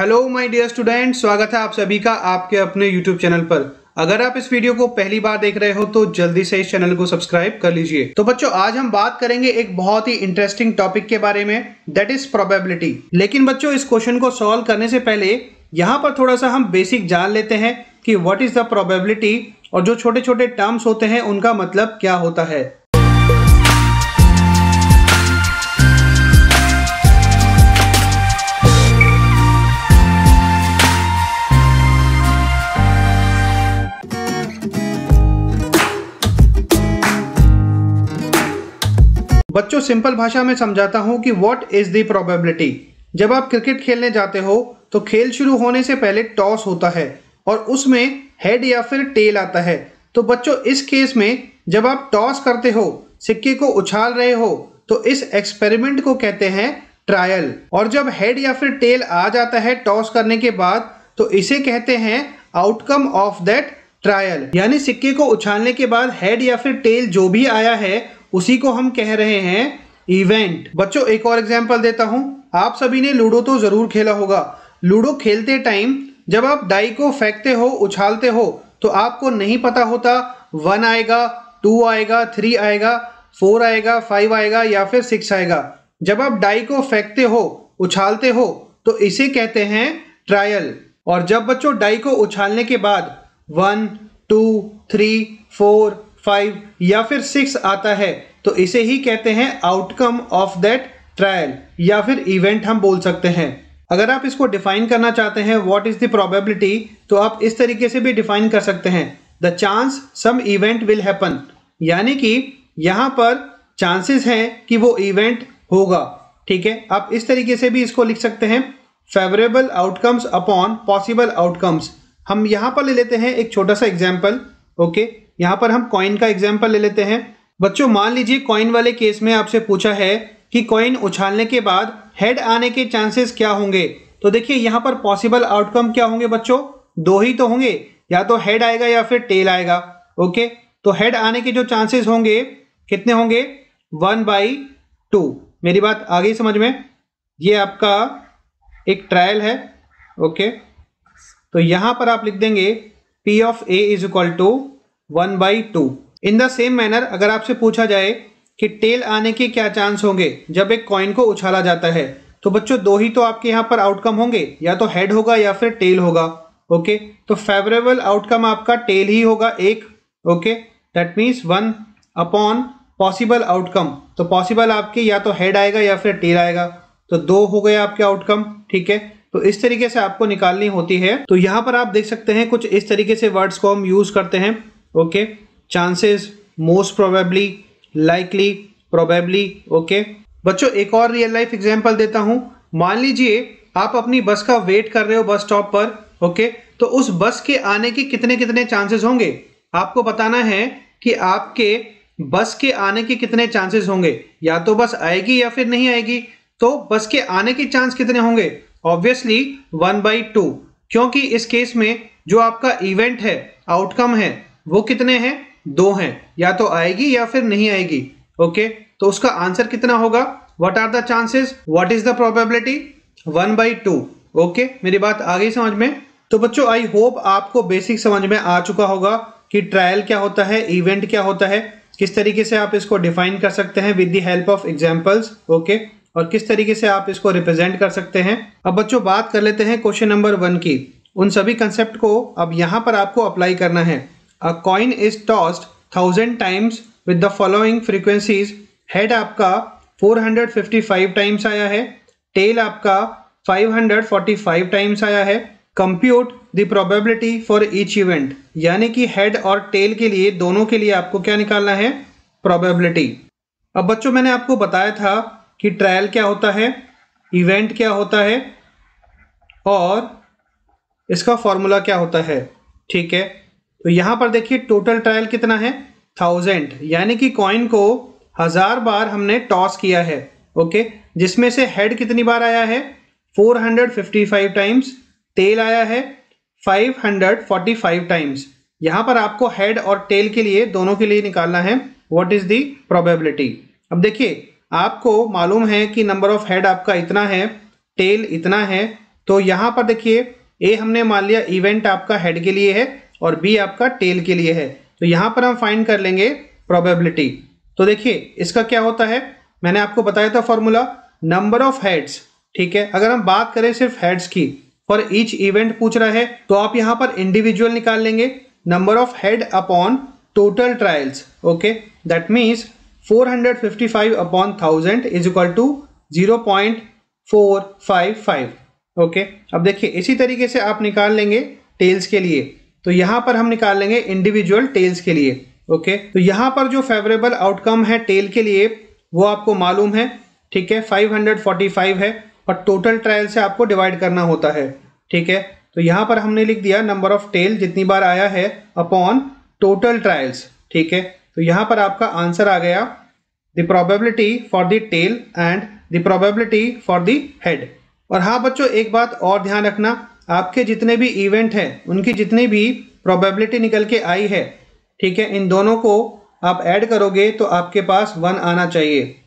Hello my dear student स्वागत है आप सभी का आपके अपने यूट्यूब चैनल पर अगर आप इस वीडियो को पहली बार देख रहे हो तो जल्दी से इस चैनल को सब्सक्राइब कर लीजिए तो बच्चों आज हम बात करेंगे एक बहुत ही इंटरेस्टिंग टॉपिक के बारे में दैट इज प्रोबेबिलिटी लेकिन बच्चों इस क्वेश्चन को सॉल्व करने से पहले यहाँ पर थोड़ा सा हम बेसिक जान लेते हैं कि वट इज द प्रोबेबिलिटी और जो छोटे छोटे टर्म्स होते हैं उनका मतलब क्या होता है बच्चों सिंपल भाषा में समझाता हूँ कि वॉट इज़ दी प्रोबेबिलिटी जब आप क्रिकेट खेलने जाते हो तो खेल शुरू होने से पहले टॉस होता है और उसमें हेड या फिर टेल आता है तो बच्चों इस केस में जब आप टॉस करते हो सिक्के को उछाल रहे हो तो इस एक्सपेरिमेंट को कहते हैं ट्रायल और जब हेड या फिर टेल आ जाता है टॉस करने के बाद तो इसे कहते हैं आउटकम ऑफ दैट ट्रायल यानी सिक्के को उछालने के बाद हेड या फिर टेल जो भी आया है उसी को हम कह रहे हैं इवेंट बच्चों एक और एग्जाम्पल देता हूँ आप सभी ने लूडो तो ज़रूर खेला होगा लूडो खेलते टाइम जब आप डाई को फेंकते हो उछालते हो तो आपको नहीं पता होता वन आएगा टू आएगा थ्री आएगा फोर आएगा फाइव आएगा या फिर सिक्स आएगा जब आप डाई को फेंकते हो उछालते हो तो इसे कहते हैं ट्रायल और जब बच्चों डाई को उछालने के बाद one two three four five या फिर सिक्स आता है तो इसे ही कहते हैं आउटकम ऑफ दैट ट्रायल या फिर इवेंट हम बोल सकते हैं अगर आप इसको डिफाइन करना चाहते हैं व्हाट इज द प्रोबेबिलिटी तो आप इस तरीके से भी डिफाइन कर सकते हैं the chance some event will happen यानी कि यहाँ पर चांसेस हैं कि वो इवेंट होगा ठीक है आप इस तरीके से भी इसको लिख सकते हैं favourable outcomes upon possible outcomes हम यहाँ पर ले लेते हैं एक छोटा सा एग्जाम्पल ओके okay? यहाँ पर हम कॉइन का एग्जाम्पल ले लेते हैं बच्चों मान लीजिए कॉइन वाले केस में आपसे पूछा है कि कॉइन उछालने के बाद हेड आने के चांसेस क्या होंगे तो देखिए यहाँ पर पॉसिबल आउटकम क्या होंगे बच्चों दो ही तो होंगे या तो हेड आएगा या फिर टेल आएगा ओके तो हेड आने के जो चांसेस होंगे कितने होंगे वन बाई टू मेरी बात आ गई समझ में ये आपका एक ट्रायल है ओके तो यहाँ पर आप लिख देंगे P of A is equal to one by two in the same manner अगर आपसे पूछा जाए कि टेल आने के क्या चांस होंगे जब एक कॉइन को उछाला जाता है तो बच्चों दो ही तो आपके यहाँ पर आउटकम होंगे या तो हेड होगा या फिर टेल होगा ओके तो फेवरेबल आउटकम आपका टेल ही होगा एक okay that means one upon possible outcome तो पॉसिबल आपके या तो हेड आएगा या फिर टेल आएगा तो दो हो गए आपके आउटकम ठीक है तो इस तरीके से आपको निकालनी होती है तो यहाँ पर आप देख सकते हैं कुछ इस तरीके से वर्ड्स को हम यूज करते हैं okay chances most probably likely probably okay बच्चों एक और रियल लाइफ एग्जांपल देता हूं मान लीजिए आप अपनी बस का वेट कर रहे हो बस स्टॉप पर ओके तो उस बस के आने के कितने कितने चांसेस होंगे आपको बताना है कि आपके बस के आने के कितने चांसेस होंगे या तो बस आएगी या फिर नहीं आएगी तो बस के आने के चांस कितने होंगे ऑब्वियसली वन बाई टू क्योंकि इस केस में जो आपका इवेंट है आउटकम है वो कितने हैं दो हैं या तो आएगी या फिर नहीं आएगी ओके तो उसका आंसर कितना होगा what are the chances what is the probability one by two okay मेरी बात आ गई समझ में तो बच्चों आई होप आपको बेसिक समझ में आ चुका होगा कि ट्रायल क्या होता है इवेंट क्या होता है किस तरीके से आप इसको डिफाइन कर सकते हैं with the help of examples okay और किस तरीके से आप इसको रिप्रेजेंट कर सकते हैं अब बच्चों बात कर लेते हैं क्वेश्चन नंबर वन की उन सभी कंसेप्ट को अब यहाँ पर आपको अप्लाई करना है a coin is tossed thousand times with the following frequencies head आपका 455 टाइम्स आया है टेल आपका 545 टाइम्स आया है compute the probability for each event यानी कि हेड और टेल के लिए दोनों के लिए आपको क्या निकालना है प्रोबेबिलिटी अब बच्चों मैंने आपको बताया था कि ट्रायल क्या होता है इवेंट क्या होता है और इसका फॉर्मूला क्या होता है ठीक है तो यहाँ पर देखिए टोटल ट्रायल कितना है थाउजेंड यानी कि कॉइन को हज़ार बार हमने टॉस किया है ओके जिसमें से हेड कितनी बार आया है 455 टाइम्स टेल आया है 545 टाइम्स यहाँ पर आपको हेड और टेल के लिए दोनों के लिए निकालना है व्हाट इज़ दी प्रोबेबिलिटी अब देखिए आपको मालूम है कि नंबर ऑफ हेड आपका इतना है टेल इतना है तो यहाँ पर देखिए ए हमने मान लिया इवेंट आपका हेड के लिए है और बी आपका टेल के लिए है तो यहाँ पर हम फाइंड कर लेंगे प्रोबेबिलिटी तो देखिए इसका क्या होता है मैंने आपको बताया था फॉर्मूला नंबर ऑफ हेड्स ठीक है अगर हम बात करें सिर्फ हेड्स की फॉर ईच इवेंट पूछ रहा है तो आप यहाँ पर इंडिविजुअल निकाल लेंगे number of head upon total trials okay that means 455 upon thousand is equal to zero point five okay अब देखिए इसी तरीके से आप निकाल लेंगे टेल्स के लिए तो यहाँ पर हम निकाल लेंगे इंडिविजुअल टेल्स के लिए ओके तो यहाँ पर जो फेवरेबल आउटकम है टेल के लिए वो आपको मालूम है ठीक है 545 है और टोटल ट्रायल से आपको डिवाइड करना होता है ठीक है तो यहाँ पर हमने लिख दिया नंबर ऑफ टेल जितनी बार आया है अपॉन टोटल ट्रायल्स ठीक है तो यहाँ पर आपका आंसर आ गया the probability for the tail and the probability for the head और हाँ बच्चों एक बात और ध्यान रखना आपके जितने भी इवेंट हैं उनकी जितनी भी प्रोबेबिलिटी निकल के आई है ठीक है इन दोनों को आप ऐड करोगे तो आपके पास वन आना चाहिए